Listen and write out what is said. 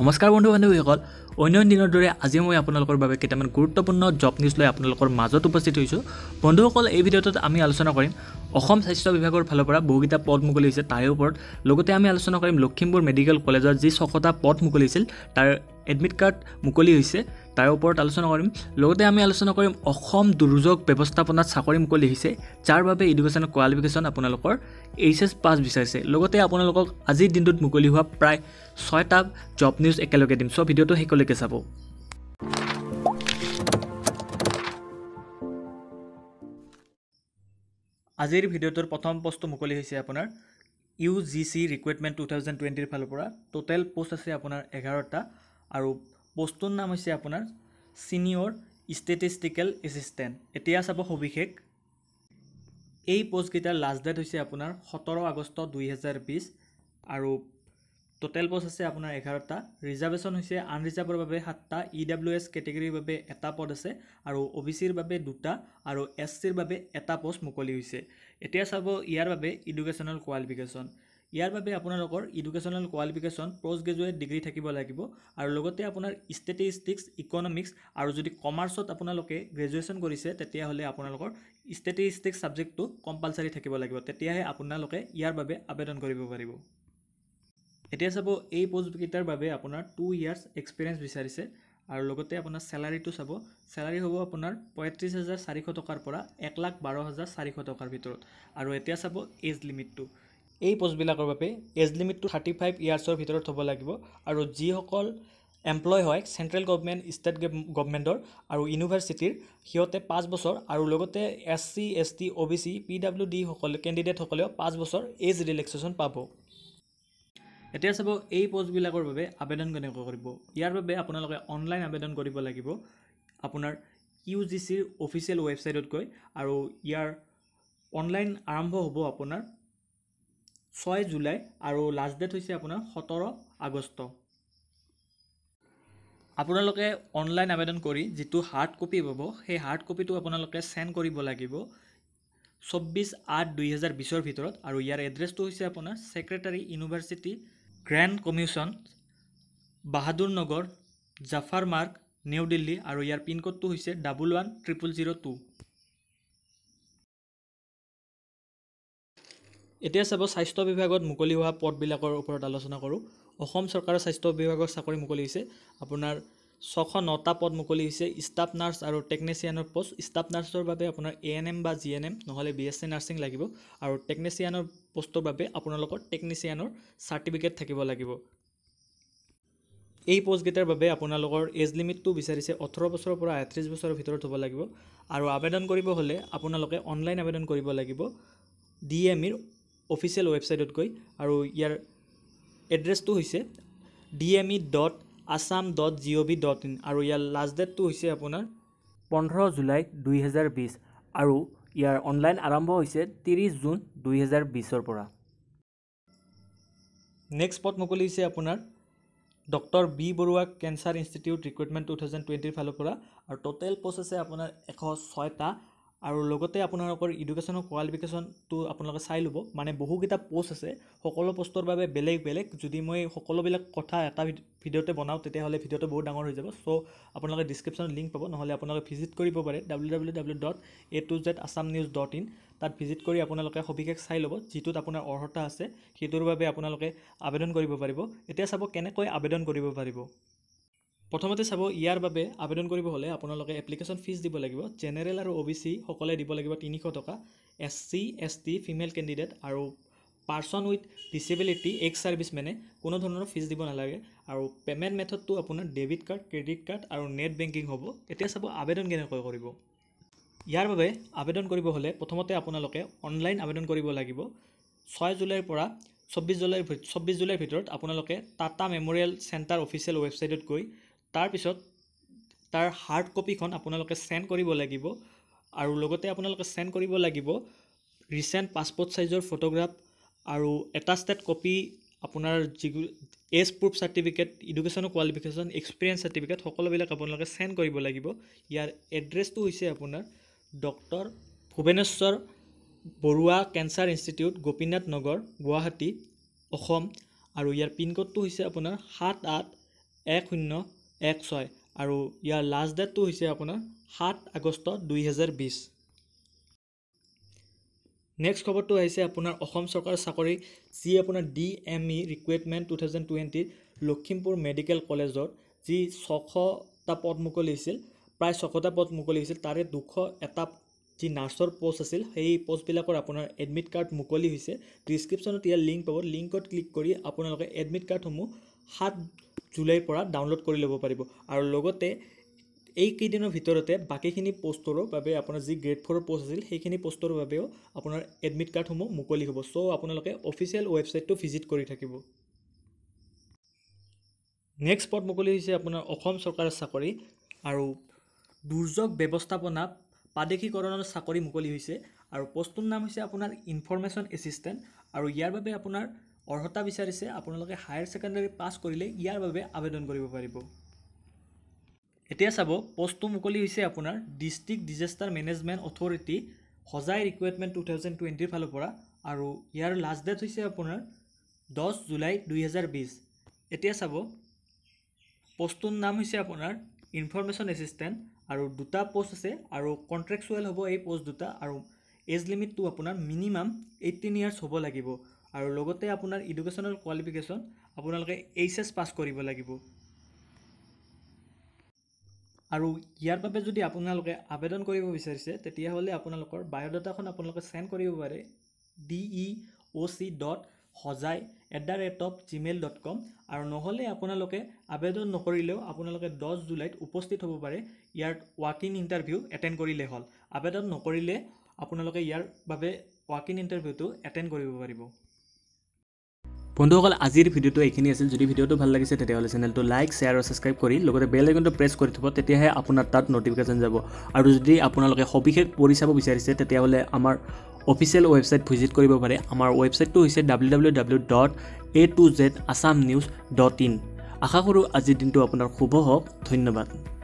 নমস্কাৰ বন্ধু বান্ধৱীসকল অন্যান্য দিনৰ দৰে আজি মই আপোনালোকৰ বাবে কেইটামান গুৰুত্বপূৰ্ণ জব নিউজ লৈ আপোনালোকৰ মাজত উপস্থিত হৈছোঁ বন্ধুসকল এই ভিডিঅ'টোত আমি আলোচনা কৰিম অসম স্বাস্থ্য বিভাগৰ ফালৰ পৰা বহুকেইটা পদ মুকলি হৈছে তাৰে ওপৰত লগতে আমি আলোচনা কৰিম লখিমপুৰ মেডিকেল কলেজৰ যি ছশটা পদ মুকলি হৈছিল তাৰ এডমিট কাৰ্ড মুকলি হৈছে তাৰ ওপৰত আলোচনা কৰিম লগতে আমি আলোচনা কৰিম অসম দুৰ্যোগ ব্যৱস্থাপনাত চাকৰি মুকলি আহিছে যাৰ বাবে এডুকেশ্যন কোৱালিফিকেশ্যন আপোনালোকৰ এইচ এছ পাছ বিচাৰিছে লগতে আপোনালোকক আজিৰ দিনটোত মুকলি হোৱা প্ৰায় ছয়টা জব নিউজ একেলগে দিম চ' ভিডিঅ'টো শেষলৈকে চাব আজিৰ ভিডিঅ'টোৰ প্ৰথম পষ্টটো মুকলি হৈছে আপোনাৰ U G C recruitment two thousand টুৱেণ্টিৰ ফালৰ পৰা ট'টেল পষ্ট আছে আপোনাৰ এঘাৰটা আৰু পোষ্টটোৰ নাম হৈছে আপোনাৰ ছিনিয়ৰ ষ্টেটিষ্টিকেল এচিষ্টেণ্ট এতিয়া চাব সবিশেষ এই পোষ্টকেইটাৰ লাষ্ট ডেট হৈছে আপোনাৰ সোতৰ আগষ্ট দুহেজাৰ বিছ আৰু টোটেল পোষ্ট আছে আপোনাৰ এঘাৰটা ৰিজাৰ্ভেশ্যন হৈছে আনৰিজাৰ্ভৰ বাবে সাতটা ই ডাব্লিউ এছ কেটেগৰীৰ বাবে এটা পদ আছে আৰু অ' বি চিৰ বাবে দুটা আৰু এছ চিৰ বাবে এটা পোষ্ট মুকলি হৈছে এতিয়া চাব ইয়াৰ বাবে ইডুকেশ্যনেল কোৱালিফিকেশ্যন ইয়াৰ বাবে আপোনালোকৰ educational qualification post graduate degree থাকিব লাগিব আৰু লগতে আপোনাৰ ষ্টেটিষ্টিক্স ইকনমিক্স আৰু যদি কমাৰ্চত আপোনালোকে গ্ৰেজুৱেশ্যন কৰিছে তেতিয়াহ'লে আপোনালোকৰ ষ্টেটিষ্টিক্স ছাবজেক্টটো কম্পালচাৰী থাকিব লাগিব তেতিয়াহে আপোনালোকে ইয়াৰ বাবে আবেদন কৰিব পাৰিব এতিয়া চাব এই পষ্টকেইটাৰ বাবে আপোনাৰ টু ইয়াৰ্ছ এক্সপিৰিয়েঞ্চ বিচাৰিছে আৰু লগতে আপোনাৰ চেলাৰীটো চাব চেলাৰী হ'ব আপোনাৰ পঁয়ত্ৰিছ হাজাৰ চাৰিশ টকাৰ পৰা এক লাখ বাৰ হাজাৰ চাৰিশ টকাৰ ভিতৰত আৰু এতিয়া চাব এজ লিমিটটো এই পোষ্টবিলাকৰ বাবে এজ লিমিটটো থাৰ্টি ফাইভ ইয়াৰ্ছৰ ভিতৰত থ'ব লাগিব আৰু যিসকল এমপ্লয় হয় চেণ্ট্ৰেল গভমেণ্ট ষ্টেট গভমেণ্টৰ আৰু ইউনিভাৰ্চিটিৰ সিহঁতে পাঁচ বছৰ আৰু লগতে S C S T O' B C P W ডিসকলে কেণ্ডিডেটসকলেও পাঁচ বছৰ এজ ৰিলেক্সেশ্যন পাব এতিয়া চাব এই পোষ্টবিলাকৰ বাবে আবেদন কেনেকুৱা কৰিব ইয়াৰ বাবে আপোনালোকে অনলাইন আবেদন কৰিব লাগিব আপোনাৰ ইউ জি চিৰ অফিচিয়েল ৱেবছাইটত গৈ আৰু ইয়াৰ অনলাইন আৰম্ভ হ'ব আপোনাৰ ছয় জুলাই আৰু লাষ্ট ডেট হৈছে আপোনাৰ সোতৰ আগষ্ট আপোনালোকে অনলাইন আবেদন কৰি যিটো হাৰ্ড কপি পাব সেই হাৰ্ড কপিটো আপোনালোকে চেণ্ড কৰিব লাগিব চৌব্বিছ আঠ দুহেজাৰ বিছৰ ভিতৰত আৰু ইয়াৰ এড্ৰেছটো হৈছে আপোনাৰ secretary university grants commission Bahadur Nagar Zafar Marg new Delhi আৰু ইয়াৰ পিনক'ডটো হৈছে double one triple zero' two এতিয়া চাব স্বাস্থ্য বিভাগত মুকলি হোৱা পদবিলাকৰ ওপৰত আলোচনা কৰোঁ অসম চৰকাৰৰ স্বাস্থ্য বিভাগৰ চাকৰি মুকলি হৈছে আপোনাৰ ছশ নটা পদ মুকলি হৈছে ষ্টাফ নাৰ্ছ আৰু টেকনিচিয়ানৰ পষ্ট ষ্টাফ নাৰ্ছৰ বাবে আপোনাৰ এ এন এম বা জি এন এম নহ'লে বি এছ চি নাৰ্ছিং লাগিব আৰু টেকনিচিয়ানৰ পষ্টৰ বাবে আপোনালোকৰ টেকনিচিয়ানৰ চাৰ্টিফিকেট থাকিব লাগিব এই পষ্টকেইটাৰ বাবে আপোনালোকৰ এজ লিমিটটো বিচাৰিছে ওঠৰ বছৰৰ পৰা আঠত্ৰিছ বছৰৰ ভিতৰত হ'ব লাগিব আৰু আবেদন কৰিব হ'লে আপোনালোকে অনলাইন আবেদন কৰিব লাগিব ডি এম ইৰ অফিচিয়েল ৱেবছাইটত গৈ আৰু ইয়াৰ এড্ৰেছটো হৈছে D M E dot Assam dot G O' V dot in আৰু ইয়াৰ লাষ্ট ডেটটো হৈছে আপোনাৰ পোন্ধৰ জুলাই দুহেজাৰ বিছ আৰু ইয়াৰ অনলাইন আৰম্ভ হৈছে ত্ৰিছ জুন দুহেজাৰ বিছৰ পৰা নেক্সট পট মুকলি হৈছে আপোনাৰ doctor B Borooah cancer institute recruitment two thousand টুৱেণ্টিৰ ফালৰ পৰা আৰু ট'টেল প্ৰচেছে আপোনাৰ এশ ছয়টা আৰু লগতে আপোনালোকৰ ইডুকেশ্যনৰ কোৱালিফিকেশ্যনটো আপোনালোকে চাই ল'ব মানে বহুকেইটা প'ষ্ট আছে সকলো প'ষ্টৰ বাবে বেলেগ বেলেগ যদি মই সকলোবিলাক কথা এটা ভিডিঅ'তে বনাওঁ তেতিয়াহ'লে ভিডিঅ'টো বহুত ডাঙৰ হৈ যাব চ' আপোনালোকে ডিছক্ৰিপশ্যনত লিংক পাব নহ'লে আপোনালোকে ভিজিট কৰিব পাৰে W W W dot A to Z Assam news dot in তাত ভিজিট কৰি আপোনালোকে সবিশেষ চাই ল'ব যিটোত আপোনাৰ অৰ্হতা আছে সেইটোৰ বাবে আপোনালোকে আবেদন কৰিব পাৰিব এতিয়া চাব কেনেকৈ আবেদন কৰিব পাৰিব প্ৰথমতে চাব ইয়াৰ বাবে আবেদন কৰিব হ'লে আপোনালোকে এপ্লিকেশ্যন ফিজ দিব লাগিব জেনেৰেল আৰু অ' বি চি সকলে দিব লাগিব তিনিশ টকা S C S T female candidate আৰু person with disability ex service মেনে কোনো ধৰণৰ ফিজ দিব নালাগে আৰু পে'মেণ্ট মেথডটো আপোনাৰ ডেবিট কাৰ্ড ক্ৰেডিট কাৰ্ড আৰু নেট বেংকিং হ'ব এতিয়া চাব আবেদন কেনেকৈ কৰিব ইয়াৰ বাবে আবেদন কৰিব হ'লে প্ৰথমতে আপোনালোকে অনলাইন আবেদন কৰিব লাগিব ছয় জুলাইৰ পৰা চৌব্বিছ জুলাইৰ চৌব্বিছ জুলাইৰ ভিতৰত আপোনালোকে টাটা মেমৰিয়েল চেণ্টাৰ অফিচিয়েল ৱেবছাইটত গৈ তাৰপিছত তাৰ হাৰ্ড কপিখন আপোনালোকে চেণ্ড কৰিব লাগিব আৰু লগতে আপোনালোকে চেণ্ড কৰিব লাগিব ৰিচেণ্ট পাছপৰ্ট চাইজৰ ফটোগ্ৰাফ আৰু এটা ষ্টেট কপি আপোনাৰ যি এজ প্ৰুফ চাৰ্টিফিকেট ইডুকেশ্যনৰ কোৱালিফিকেশ্যন এক্সপিৰিয়েঞ্চ চাৰ্টিফিকেট সকলোবিলাক আপোনালোকে চেণ্ড কৰিব লাগিব ইয়াৰ এড্ৰেছটো হৈছে আপোনাৰ doctor Bhubaneswar Borooah cancer institute Gopinath Nagar Guwahati Assam আৰু ইয়াৰ পিনক'ডটো হৈছে আপোনাৰ সাত আঠ এক শূন্য এক ছয় আৰু ইয়াৰ লাষ্ট ডেটটো হৈছে আপোনাৰ সাত আগষ্ট দুহেজাৰ বিছ নেক্সট খবৰটো আহিছে আপোনাৰ অসম চৰকাৰ চাকৰি যি আপোনাৰ D M E recruitment two thousand টুৱেণ্টিত লখিমপুৰ মেডিকেল কলেজত যি ছশটা পদ মুকলি হৈছিল প্ৰায় ছশটা পদ মুকলি হৈছিল তাৰে দুশ এটা যি নাৰ্ছৰ পষ্ট আছিল সেই পষ্টবিলাকৰ আপোনাৰ এডমিট কাৰ্ড মুকলি হৈছে ডিছক্ৰিপশ্যনত ইয়াৰ লিংক পাব লিংকত ক্লিক কৰি আপোনালোকে এডমিট কাৰ্ডসমূহ সাত জুলাইৰ পৰা ডাউনলোড কৰি ল'ব পাৰিব আৰু লগতে এইকেইদিনৰ ভিতৰতে বাকীখিনি প'ষ্টৰ বাবে আপোনাৰ যি গ্ৰেড ফ'ৰৰ পষ্ট আছিল সেইখিনি পষ্টৰ বাবেও আপোনাৰ এডমিট কাৰ্ডসমূহ মুকলি হ'ব চ' আপোনালোকে অফিচিয়েল ৱেবছাইটটো ভিজিট কৰি থাকিব নেক্সট পদ মুকলি হৈছে আপোনাৰ অসম চৰকাৰৰ চাকৰি আৰু দুৰ্যোগ ব্যৱস্থাপনা প্ৰাদেশীকৰণৰ চাকৰি মুকলি হৈছে আৰু পষ্টটোৰ নাম হৈছে আপোনাৰ ইনফৰ্মেশ্যন এচিষ্টেণ্ট আৰু ইয়াৰ বাবে আপোনাৰ অৰ্হতা বিচাৰিছে আপোনালোকে হায়াৰ ছেকেণ্ডেৰী পাছ কৰিলে ইয়াৰ বাবে আবেদন কৰিব পাৰিব এতিয়া চাব পষ্টটো মুকলি হৈছে আপোনাৰ ডিষ্ট্ৰিক্ট ডিজাষ্টাৰ মেনেজমেণ্ট অথৰিটি সজাই ৰিকুৱাৰমেণ্ট টু থাউজেণ্ড টুৱেণ্টিৰ ফালৰ পৰা আৰু ইয়াৰ লাষ্ট ডেট হৈছে আপোনাৰ দহ জুলাই দুহেজাৰ বিছ এতিয়া চাব পষ্টটোৰ নাম হৈছে আপোনাৰ ইনফৰমেশ্যন এচিষ্টেণ্ট আৰু দুটা পষ্ট আছে আৰু কণ্ট্ৰেকচুৱেল হ'ব এই পষ্ট দুটা আৰু এজ লিমিটটো আপোনাৰ মিনিমাম এইটিন ইয়াৰ্ছ হ'ব লাগিব আৰু লগতে আপোনাৰ এডুকেশ্যনেল কোৱালিফিকেশ্যন আপোনালোকে এইচ এছ পাছ কৰিব লাগিব আৰু ইয়াৰ বাবে যদি আপোনালোকে আবেদন কৰিব বিচাৰিছে তেতিয়াহ'লে আপোনালোকৰ বায়'ডাটাখন আপোনালোকে চেণ্ড কৰিব পাৰে D E O' C dot সজাই at the rate of Gmail dot com আৰু নহ'লে আপোনালোকে আবেদন নকৰিলেও আপোনালোকে দহ জুলাইত উপস্থিত হ'ব পাৰে ইয়াৰ ৱাক ইন ইণ্টাৰভিউ এটেণ্ড কৰিলেই হ'ল আবেদন নকৰিলে আপোনালোকে ইয়াৰ বাবে ৱাক ইন ইণ্টাৰভিউটো এটেণ্ড কৰিব পাৰিব বন্ধুসকল আজিৰ ভিডিঅ'টো এইখিনি আছিল যদি ভিডিঅ'টো ভাল লাগিছে তেতিয়াহ'লে চেনেলটো লাইক শ্বেয়াৰ আৰু ছাবস্ক্ৰাইব কৰি লগতে বেল আইকনটো প্ৰেছ কৰি থ'ব তেতিয়াহে আপোনাৰ তাত ন'টিফিকেশ্যন যাব আৰু যদি আপোনালোকে সবিশেষ পঢ়ি চাব বিচাৰিছে তেতিয়াহ'লে আমাৰ অফিচিয়েল ৱেবছাইট ভিজিট কৰিব পাৰে আমাৰ ৱেবছাইটটো হৈছে W W W dot A to Z Assam news dot in আশা কৰোঁ আজিৰ দিনটো আপোনাৰ শুভ হওক ধন্যবাদ